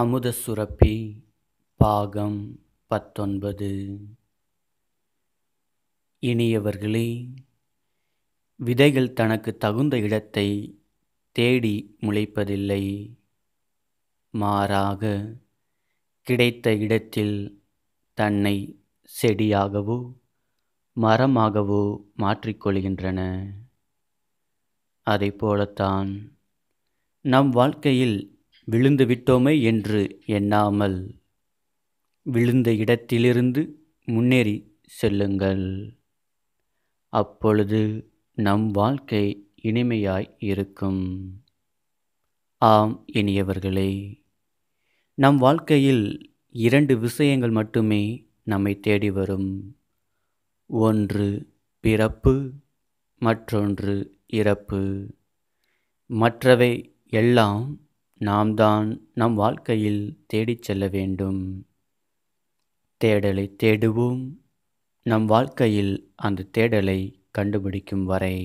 அமுத சுரப்பி பாகம் பத்தொன்பது இனியவர்களே விதைகள் தனக்கு தகுந்த இடத்தை தேடி முளைப்பதில்லை மாறாக கிடைத்த இடத்தில் தன்னை செடியாகவோ மரமாகவோ மாற்றிக்கொள்கின்றன அதை போலத்தான் நம் வாழ்க்கையில் விழுந்து விட்டோமே என்று எண்ணாமல் விழுந்த இடத்திலிருந்து முன்னேறி செல்லுங்கள் அப்பொழுது நம் வாழ்க்கை இனிமையாய் இருக்கும் ஆம் இனியவர்களே நம் வாழ்க்கையில் இரண்டு விஷயங்கள் மட்டுமே நம்மை தேடி வரும் ஒன்று பிறப்பு மற்றொன்று இறப்பு மற்றவை எல்லாம் நாம் தான் நம் வாழ்க்கையில் தேடிச் செல்ல வேண்டும் தேடலை தேடுவோம் நம் வாழ்க்கையில் அந்த தேடலை கண்டுபிடிக்கும் வரை